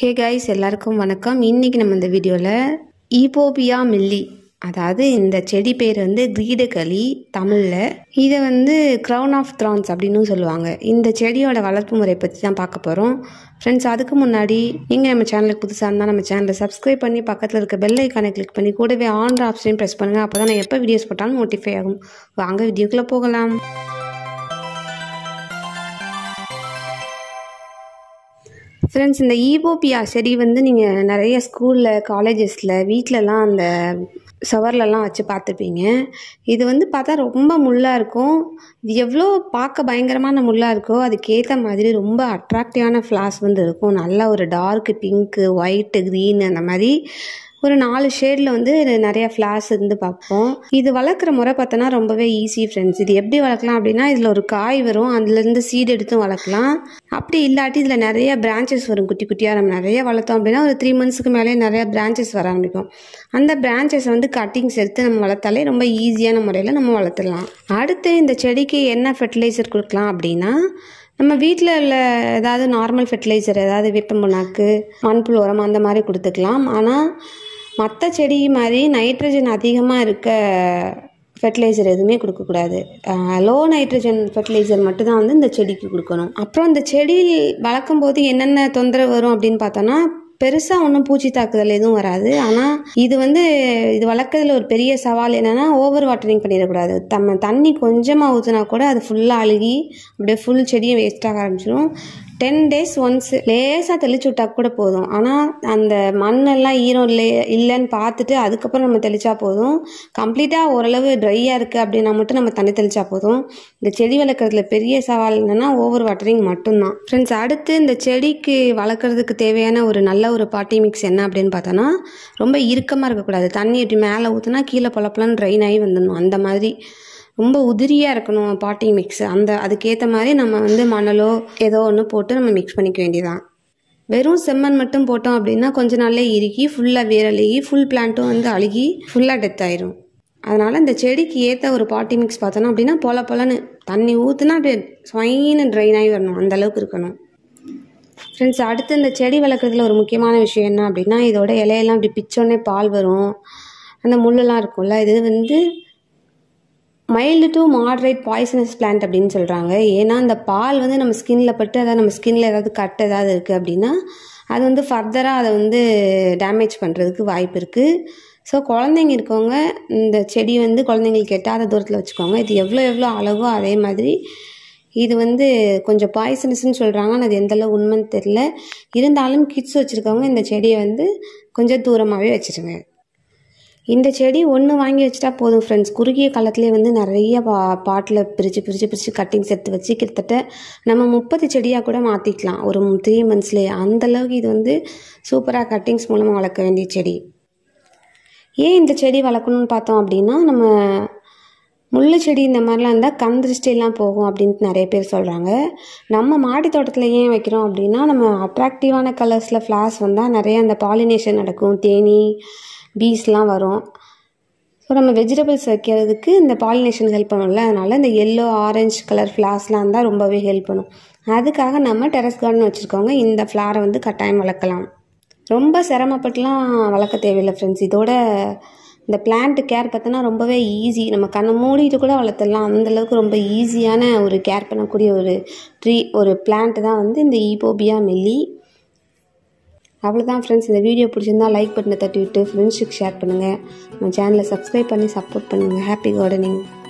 hey guys எல்லாருக்கும் வணக்கம் இன்றைக்கி நம்ம இந்த வீடியோவில் ஈபோபியா மில்லி அதாவது இந்த செடி பேர் வந்து கிரீடகலி தமிழில் இதை வந்து க்ரௌன் ஆஃப் த்ரான்ஸ் அப்படின்னு சொல்லுவாங்க இந்த செடியோட வளர்ப்பு முறை பற்றி தான் பார்க்க போகிறோம் ஃப்ரெண்ட்ஸ் அதுக்கு முன்னாடி நீங்கள் நம்ம சேனலுக்கு புதுசாக இருந்தால் நம்ம சேனலை சப்ஸ்கிரைப் பண்ணி பக்கத்தில் இருக்க பெல் ஐக்கானை கிளிக் பண்ணி கூடவே ஆன் ஆப்ஷனையும் ப்ரெஸ் பண்ணுங்கள் அப்போ தான் நான் எப்போ வீடியோஸ் போட்டாலும் நோட்டிஃபை ஆகும் வாங்க வீடியோக்குள்ளே போகலாம் ஃப்ரெண்ட்ஸ் இந்த ஈபோபியா செடி வந்து நீங்கள் நிறைய ஸ்கூலில் காலேஜஸில் வீட்டிலலாம் அந்த சவர்லலாம் வச்சு பார்த்துருப்பீங்க இது வந்து பார்த்தா ரொம்ப முள்ளாக இருக்கும் இது எவ்வளோ பார்க்க பயங்கரமான முள்ளாக இருக்கோ அதுக்கேற்ற மாதிரி ரொம்ப அட்ராக்டிவான ஃப்ளார்ஸ் வந்து இருக்கும் நல்லா ஒரு டார்க் பிங்க்கு ஒயிட்டு க்ரீன் அந்த மாதிரி ஒரு நாலு ஷேடில் வந்து நிறைய ஃப்ளார்ஸ் இருந்து பார்ப்போம் இது வளர்க்குற முறை பார்த்தோன்னா ரொம்பவே ஈஸி ஃப்ரெண்ட்ஸ் இது எப்படி வளர்க்கலாம் அப்படின்னா இதில் ஒரு காய் வரும் அதுலேருந்து சீடு எடுத்தும் வளர்க்கலாம் அப்படி இல்லாட்டி இதில் நிறைய பிரான்ச்சஸ் வரும் குட்டி குட்டியாக நம்ம நிறைய வளர்த்தோம் அப்படின்னா ஒரு த்ரீ மந்த்ஸ்க்கு மேலே நிறையா பிரான்ச்சஸ் வர ஆரம்பிக்கும் அந்த பிரான்ச்சஸ் வந்து கட்டிங்ஸ் எடுத்து நம்ம வளர்த்தாலே ரொம்ப ஈஸியான முறையில் நம்ம வளர்த்துடலாம் அடுத்து இந்த செடிக்கு என்ன ஃபெர்டிலைசர் கொடுக்கலாம் அப்படின்னா நம்ம வீட்டில் உள்ள ஏதாவது நார்மல் ஃபெர்டிலைசர் ஏதாவது வேப்பம் புண்ணாக்கு மண்புழு உரம் அந்த மாதிரி கொடுத்துக்கலாம் ஆனால் மற்ற செடி மாதிரி நைட்ரஜன் அதிகமாக இருக்க ஃபெர்டிலைசர் எதுவுமே கொடுக்கக்கூடாது லோ நைட்ரஜன் ஃபெர்டிலைசர் மட்டும்தான் வந்து இந்த செடிக்கு கொடுக்கணும் அப்புறம் இந்த செடி வளர்க்கும் போது என்னென்ன தொந்தரவு வரும் அப்படின்னு பார்த்தோன்னா பெருசாக ஒன்றும் பூச்சி தாக்குதல் எதுவும் வராது ஆனால் இது வந்து இது வளர்க்குறதுல ஒரு பெரிய சவால் என்னென்னா ஓவர் வாட்டரிங் பண்ணிடக்கூடாது தம்ம தண்ணி கொஞ்சமாக ஊற்றுனா கூட அது ஃபுல்லாக அழுகி அப்படியே ஃபுல் செடியை வேஸ்ட்டாக ஆரம்பிச்சிடும் டென் டேஸ் ஒன்ஸ் லேசாக தெளிச்சு விட்டா கூட போதும் ஆனால் அந்த மண்ணெல்லாம் ஈரம் இல்லை இல்லைன்னு பார்த்துட்டு அதுக்கப்புறம் நம்ம தெளித்தா போதும் கம்ப்ளீட்டாக ஓரளவு ட்ரையாக இருக்குது அப்படின்னா மட்டும் நம்ம தண்ணி தெளித்தா போதும் இந்த செடி வளர்க்குறதுல பெரிய சவால் என்னென்னா ஓவர் வாட்டரிங் மட்டும்தான் ஃப்ரெண்ட்ஸ் அடுத்து இந்த செடிக்கு வளர்க்குறதுக்கு தேவையான ஒரு நல்ல ஒரு பாட்டி மிக்ஸ் என்ன அப்படின்னு பார்த்தோன்னா ரொம்ப இறுக்கமாக இருக்கக்கூடாது தண்ணி இப்படி மேலே ஊற்றுனா கீழே பொழப்பெல்லாம் ட்ரைன் ஆகி வந்துடணும் அந்த மாதிரி ரொம்ப உதிரியாக இருக்கணும் பாட்டி மிக்ஸ் அந்த அதுக்கேற்ற மாதிரி நம்ம வந்து மணலோ ஏதோ ஒன்று போட்டு நம்ம மிக்ஸ் பண்ணிக்க வேண்டியதான் வெறும் செம்மண் மட்டும் போட்டோம் அப்படின்னா கொஞ்ச நாளே இறுகி ஃபுல்லாக வேரழுகி ஃபுல் பிளான்ட்டும் வந்து அழுகி ஃபுல்லாக டெத் ஆயிரும் அதனால் இந்த செடிக்கு ஏற்ற ஒரு பாட்டி மிக்ஸ் பார்த்தோன்னா அப்படின்னா பொல போலன்னு தண்ணி ஊற்றுனா அப்படியே ஸ்வைன்னு ட்ரைன் ஆகி வரணும் அந்தளவுக்கு இருக்கணும் ஃப்ரெண்ட்ஸ் அடுத்து இந்த செடி வளர்க்குறதுல ஒரு முக்கியமான விஷயம் என்ன அப்படின்னா இதோட இலையெல்லாம் இப்படி பிச்சோடனே பால் வரும் அந்த முள்ளெல்லாம் இருக்கும்ல இது வந்து mild to moderate poisonous plant அப்படின்னு சொல்கிறாங்க ஏன்னா அந்த பால் வந்து நம்ம ஸ்கின்ல பட்டு அதாவது நம்ம ஸ்கின்ல ஏதாவது கட் ஏதாவது இருக்குது அப்படின்னா அது வந்து ஃபர்தராக அதை வந்து டேமேஜ் பண்ணுறதுக்கு வாய்ப்பு இருக்குது ஸோ குழந்தைங்க இருக்கவங்க இந்த செடி வந்து குழந்தைங்களுக்கு எட்டாத தூரத்தில் வச்சுக்கோங்க இது எவ்வளோ எவ்வளோ அளவோ அதே மாதிரி இது வந்து கொஞ்சம் பாய்சனஸ்ன்னு சொல்கிறாங்க ஆனால் அது எந்தளவு உண்மைன்னு தெரில இருந்தாலும் கிட்ஸ் வச்சுருக்கவங்க இந்த செடியை வந்து கொஞ்சம் தூரமாகவே வச்சுருங்க இந்த செடி ஒன்று வாங்கி வச்சுட்டா போதும் ஃப்ரெண்ட்ஸ் குறுகிய காலத்துலேயே வந்து நிறைய பா பாட்டில் பிரித்து பிரித்து பிரித்து கட்டிங்ஸ் எடுத்து வச்சு கிட்டத்தட்ட நம்ம முப்பது செடியாக கூட மாற்றிக்கலாம் ஒரு த்ரீ மந்த்ஸ்லேயே அந்தளவுக்கு இது வந்து சூப்பராக கட்டிங்ஸ் மூலமாக வளர்க்க வேண்டிய செடி ஏன் இந்த செடி வளர்க்கணும்னு பார்த்தோம் அப்படின்னா நம்ம முள்ளு செடி இந்த மாதிரிலாம் இருந்தால் கண் போகும் அப்படின்ட்டு நிறைய பேர் சொல்கிறாங்க நம்ம மாடி தோட்டத்தில் ஏன் வைக்கிறோம் அப்படின்னா நம்ம அட்ராக்டிவான கலர்ஸில் ஃப்ளார்ஸ் வந்தால் நிறைய அந்த பாலினேஷன் நடக்கும் தேனி பீஸ்லாம் வரும் ஸோ நம்ம வெஜிடபிள்ஸ் வைக்கிறதுக்கு இந்த பாலினேஷன் ஹெல்ப் பண்ணல அதனால் இந்த எல்லோ ஆரஞ்சு கலர் ஃப்ளார்ஸ்லாம் இருந்தால் ரொம்பவே ஹெல்ப் பண்ணும் அதுக்காக நம்ம டெரஸ் கார்டன் வச்சுருக்கவங்க இந்த ஃப்ளாரை வந்து கட்டாயம் வளர்க்கலாம் ரொம்ப சிரமப்பட்டுலாம் வளர்க்க தேவையில்லை ஃப்ரெண்ட்ஸ் இதோட இந்த பிளான்ட் கேர் பார்த்தோன்னா ரொம்பவே ஈஸி நம்ம கண்ணை மூடிட்டு கூட வளர்த்துடலாம் அந்தளவுக்கு ரொம்ப ஈஸியான ஒரு கேர் பண்ணக்கூடிய ஒரு ட்ரீ ஒரு பிளான்ட்டு தான் வந்து இந்த ஈபோபியா மெல்லி அவ்வளோதான் ஃப்ரெண்ட்ஸ் இந்த வீடியோ பிடிச்சிருந்தா லைக் பட்டனை தட்டி விட்டு ஃப்ரெண்ட்ஸுக்கு ஷேர் பண்ணுங்கள் நம்ம சேனலை சப்ஸ்கிரைப் பண்ணி சப்போர்ட் பண்ணுங்கள் ஹாப்பி கார்டனிங்